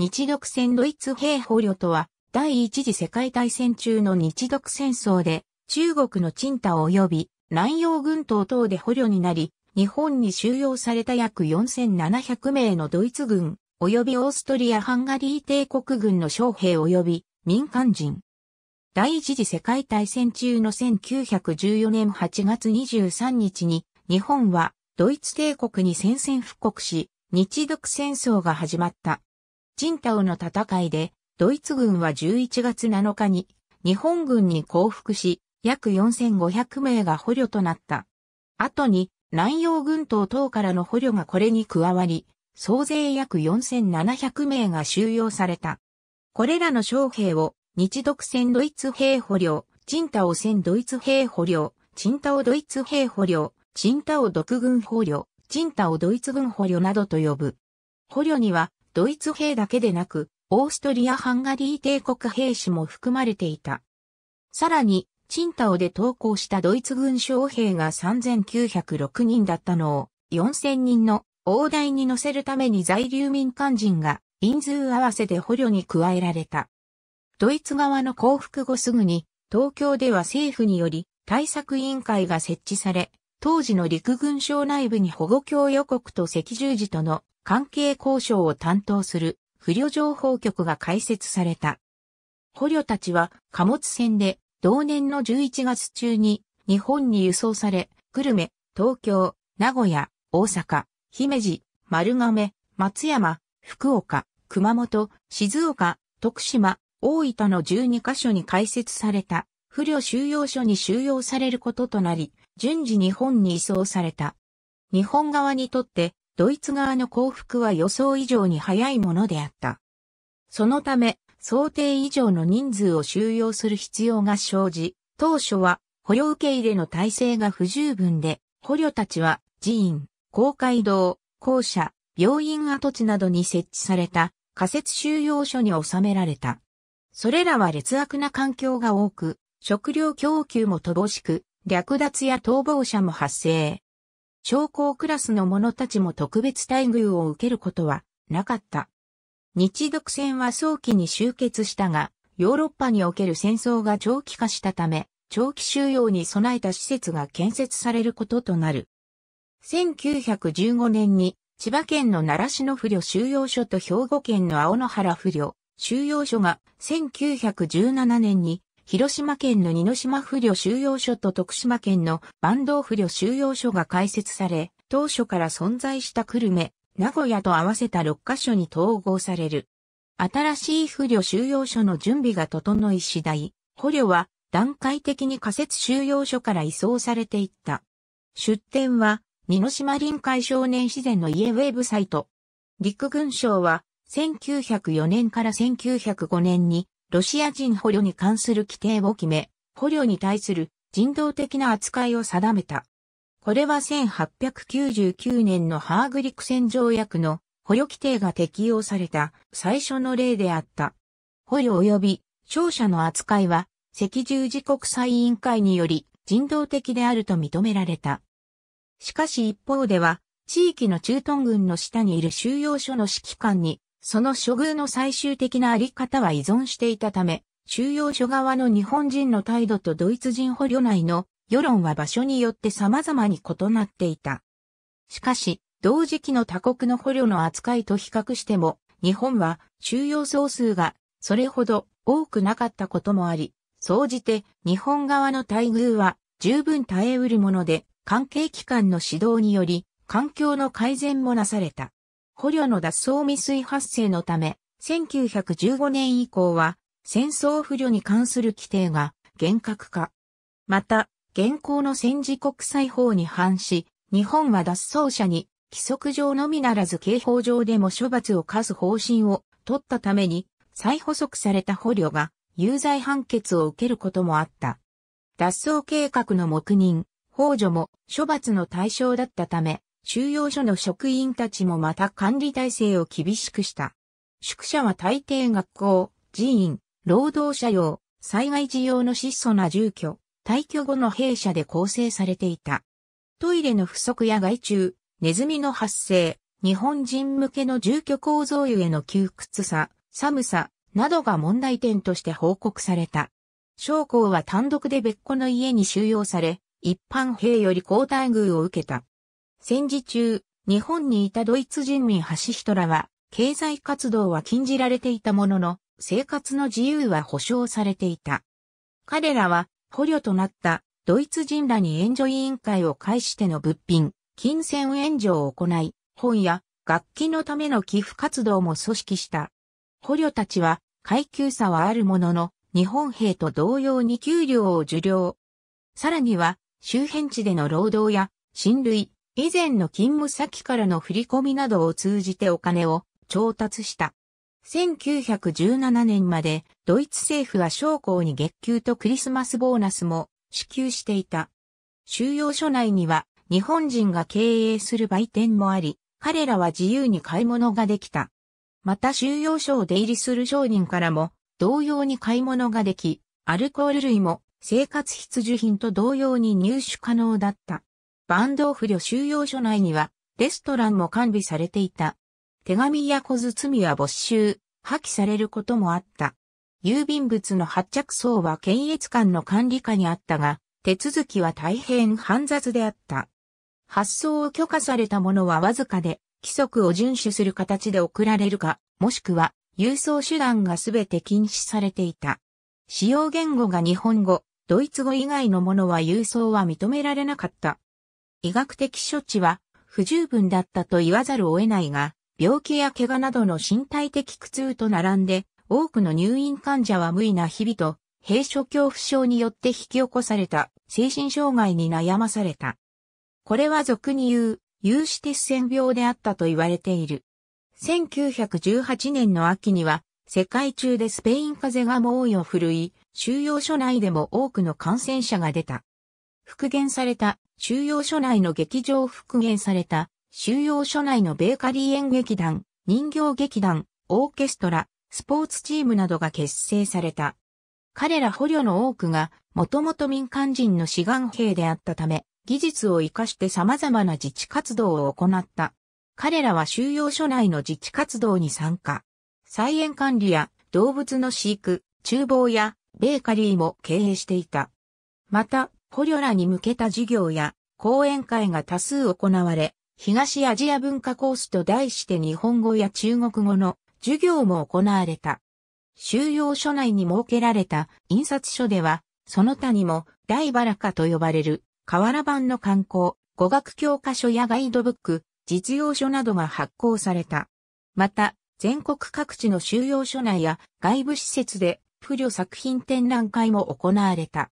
日独戦ドイツ兵捕虜とは、第一次世界大戦中の日独戦争で、中国の賃貸及び南洋軍島等で捕虜になり、日本に収容された約4700名のドイツ軍、及びオーストリア・ハンガリー帝国軍の将兵及び民間人。第一次世界大戦中の1914年8月23日に、日本はドイツ帝国に宣戦布告し、日独戦争が始まった。チンタオの戦いで、ドイツ軍は11月7日に日本軍に降伏し、約4500名が捕虜となった。後に南洋軍島等からの捕虜がこれに加わり、総勢約4700名が収容された。これらの将兵を日独戦ドイツ兵捕虜、チンタオ戦ドイツ兵捕虜、チンタオドイツ兵捕虜、チンタオ独軍捕虜、チンタオドイツ軍捕虜などと呼ぶ。捕虜にはドイツ兵だけでなく、オーストリア・ハンガリー帝国兵士も含まれていた。さらに、チンタオで投降したドイツ軍将兵が3906人だったのを、4000人の大台に乗せるために在留民間人が、人数合わせで捕虜に加えられた。ドイツ側の降伏後すぐに、東京では政府により、対策委員会が設置され、当時の陸軍省内部に保護協予告と赤十字との関係交渉を担当する不慮情報局が開設された。捕虜たちは貨物船で同年の11月中に日本に輸送され、久留米、東京、名古屋、大阪、姫路、丸亀、松山、福岡、熊本、静岡、徳島、大分の12カ所に開設された不慮収容所に収容されることとなり、順次日本に移送された。日本側にとってドイツ側の降伏は予想以上に早いものであった。そのため、想定以上の人数を収容する必要が生じ、当初は捕虜受け入れの体制が不十分で、捕虜たちは寺院、公会堂、校舎、病院跡地などに設置された仮設収容所に収められた。それらは劣悪な環境が多く、食料供給も乏しく、略奪や逃亡者も発生。将校クラスの者たちも特別待遇を受けることはなかった。日独戦は早期に終結したが、ヨーロッパにおける戦争が長期化したため、長期収容に備えた施設が建設されることとなる。1915年に千葉県の習志野不慮収容所と兵庫県の青野原不慮収容所が1917年に広島県の二島不慮収容所と徳島県の坂東不慮収容所が開設され、当初から存在した久留米、名古屋と合わせた6カ所に統合される。新しい不慮収容所の準備が整い次第、捕虜は段階的に仮設収容所から移送されていった。出展は、二島臨海少年自然の家ウェブサイト。陸軍省は、1904年から1905年にロシア人捕虜に関する規定を決め、捕虜に対する人道的な扱いを定めた。これは1899年のハーグリク戦条約の捕虜規定が適用された最初の例であった。捕虜及び勝者の扱いは赤十字国際委員会により人道的であると認められた。しかし一方では地域の駐屯軍の下にいる収容所の指揮官にその処遇の最終的なあり方は依存していたため、収容所側の日本人の態度とドイツ人捕虜内の世論は場所によって様々に異なっていた。しかし、同時期の他国の捕虜の扱いと比較しても、日本は収容総数がそれほど多くなかったこともあり、総じて日本側の待遇は十分耐えうるもので、関係機関の指導により、環境の改善もなされた。捕虜の脱走未遂発生のため、1915年以降は戦争不慮に関する規定が厳格化。また、現行の戦時国際法に反し、日本は脱走者に規則上のみならず刑法上でも処罰を課す方針を取ったために、再補足された捕虜が有罪判決を受けることもあった。脱走計画の黙認、法助も処罰の対象だったため、収容所の職員たちもまた管理体制を厳しくした。宿舎は大抵学校、寺院、労働者用、災害時用の質素な住居、退去後の弊社で構成されていた。トイレの不足や害虫、ネズミの発生、日本人向けの住居構造ゆえの窮屈さ、寒さ、などが問題点として報告された。将校は単独で別個の家に収容され、一般兵より交代遇を受けた。戦時中、日本にいたドイツ人民ハシヒトラは、経済活動は禁じられていたものの、生活の自由は保障されていた。彼らは、捕虜となったドイツ人らに援助委員会を介しての物品、金銭援助を行い、本や楽器のための寄付活動も組織した。捕虜たちは階級差はあるものの、日本兵と同様に給料を受領。さらには、周辺地での労働や、親類、以前の勤務先からの振込などを通じてお金を調達した。1917年までドイツ政府は将校に月給とクリスマスボーナスも支給していた。収容所内には日本人が経営する売店もあり、彼らは自由に買い物ができた。また収容所を出入りする商人からも同様に買い物ができ、アルコール類も生活必需品と同様に入手可能だった。バンドオフ旅収容所内には、レストランも完備されていた。手紙や小包は没収、破棄されることもあった。郵便物の発着層は検閲官の管理下にあったが、手続きは大変煩雑であった。発送を許可されたものはわずかで、規則を遵守する形で送られるか、もしくは、郵送手段がすべて禁止されていた。使用言語が日本語、ドイツ語以外のものは郵送は認められなかった。医学的処置は不十分だったと言わざるを得ないが、病気や怪我などの身体的苦痛と並んで、多くの入院患者は無意な日々と、閉所恐怖症によって引き起こされた精神障害に悩まされた。これは俗に言う、有刺鉄線病であったと言われている。1918年の秋には、世界中でスペイン風邪が猛威を振るい、収容所内でも多くの感染者が出た。復元された収容所内の劇場復元された、収容所内のベーカリー演劇団、人形劇団、オーケストラ、スポーツチームなどが結成された。彼ら捕虜の多くが、もともと民間人の志願兵であったため、技術を活かして様々な自治活動を行った。彼らは収容所内の自治活動に参加。菜園管理や動物の飼育、厨房やベーカリーも経営していた。また、捕虜らに向けた授業や講演会が多数行われ、東アジア文化コースと題して日本語や中国語の授業も行われた。収容所内に設けられた印刷所では、その他にも大バラカと呼ばれる瓦版の観光、語学教科書やガイドブック、実用書などが発行された。また、全国各地の収容所内や外部施設で、不慮作品展覧会も行われた。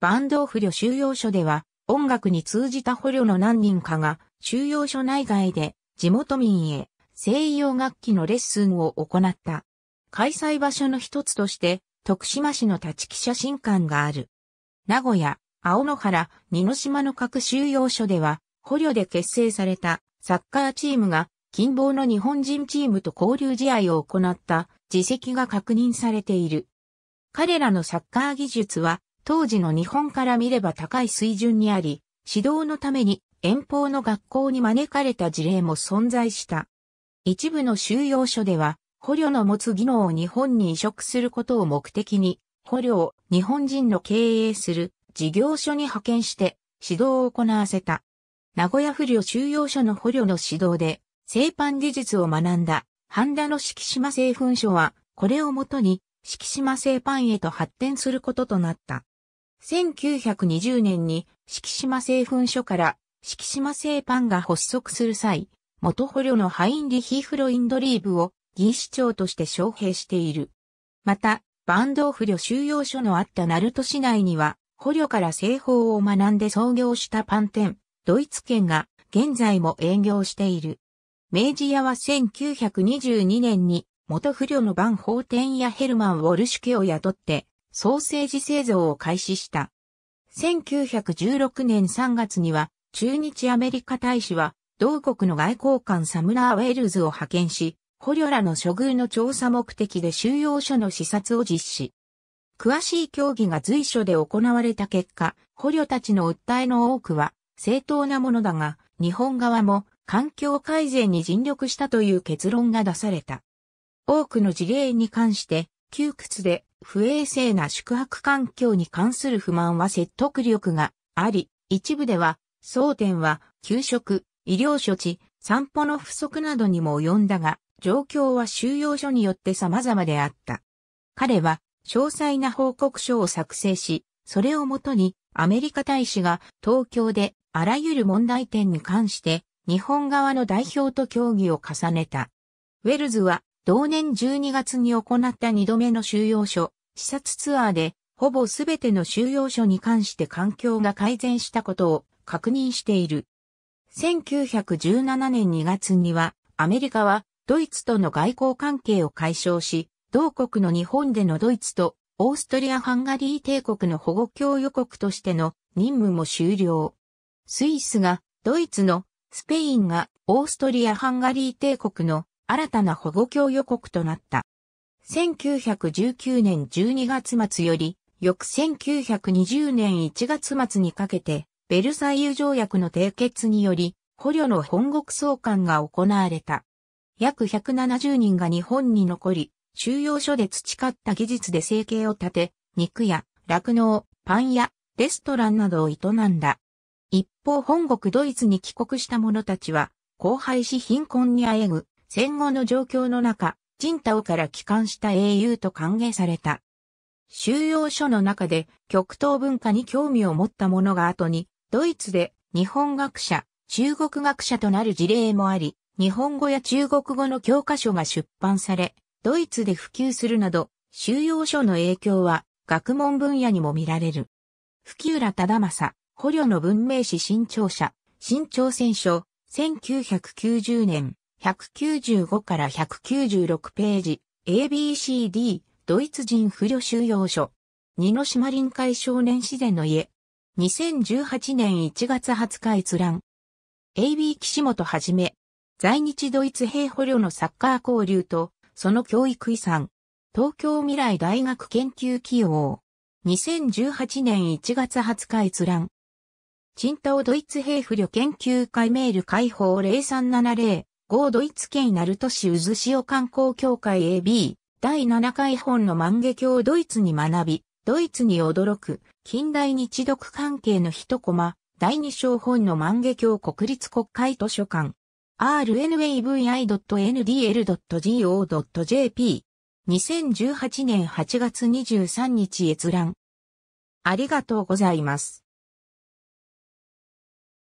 バンドオフ旅収容所では、音楽に通じた捕虜の何人かが、収容所内外で地元民へ西洋楽器のレッスンを行った。開催場所の一つとして、徳島市の立木写真館がある。名古屋、青野原、二島の各収容所では、捕虜で結成されたサッカーチームが、近傍の日本人チームと交流試合を行った自責が確認されている。彼らのサッカー技術は当時の日本から見れば高い水準にあり、指導のために遠方の学校に招かれた事例も存在した。一部の収容所では、捕虜の持つ技能を日本に移植することを目的に、捕虜を日本人の経営する事業所に派遣して指導を行わせた。名古屋不良収容所の捕虜の指導で、製パン技術を学んだ、半田の敷島製粉所は、これをもとに、敷島製パンへと発展することとなった。1920年に敷島製粉所から敷島製パンが発足する際、元捕虜のハインリヒ・フロインドリーブを議市長として招聘している。また、バンドー捕虜収容所のあったナルト市内には、捕虜から製法を学んで創業したパン店、ドイツ県が現在も営業している。明治屋は1922年に元不良のバンホーテンやヘルマン・ウォルシュケを雇ってソーセージ製造を開始した。1916年3月には、中日アメリカ大使は、同国の外交官サムラー・ウェルズを派遣し、捕虜らの処遇の調査目的で収容所の視察を実施。詳しい協議が随所で行われた結果、捕虜たちの訴えの多くは正当なものだが、日本側も環境改善に尽力したという結論が出された。多くの事例に関して、窮屈で不衛生な宿泊環境に関する不満は説得力があり、一部では、争点は、給食、医療処置、散歩の不足などにも及んだが、状況は収容所によって様々であった。彼は、詳細な報告書を作成し、それをもとに、アメリカ大使が東京であらゆる問題点に関して、日本側の代表と協議を重ねた。ウェルズは同年12月に行った2度目の収容所、視察ツアーで、ほぼすべての収容所に関して環境が改善したことを確認している。1917年2月には、アメリカはドイツとの外交関係を解消し、同国の日本でのドイツとオーストリア・ハンガリー帝国の保護協与国としての任務も終了。スイスがドイツのスペインがオーストリア・ハンガリー帝国の新たな保護協予告となった。1919年12月末より、翌1920年1月末にかけて、ベルサイユ条約の締結により、捕虜の本国送還が行われた。約170人が日本に残り、収容所で培った技術で生計を立て、肉や酪農、パン屋、レストランなどを営んだ。一方本国ドイツに帰国した者たちは、荒廃し貧困にあえぐ戦後の状況の中、チンタオから帰還した英雄と歓迎された。収容所の中で極東文化に興味を持った者が後に、ドイツで日本学者、中国学者となる事例もあり、日本語や中国語の教科書が出版され、ドイツで普及するなど、収容所の影響は学問分野にも見られる。吹浦忠正、捕虜の文明史新潮社、新潮戦書、1990年。195から196ページ、ABCD、ドイツ人不慮収容所。二の島臨海少年自然の家。2018年1月20日閲覧。AB 岸本はじめ、在日ドイツ兵捕虜のサッカー交流と、その教育遺産。東京未来大学研究起用。2018年1月20日閲覧。チンタオドイツ兵不慮研究会メール解放0370豪ドイツ県鳴門市渦潮観光協会 AB 第7回本の万華鏡をドイツに学び、ドイツに驚く近代日読関係の一コマ第2章本の万華鏡国立国会図書館 rnavi.ndl.go.jp 2018年8月23日閲覧ありがとうございます。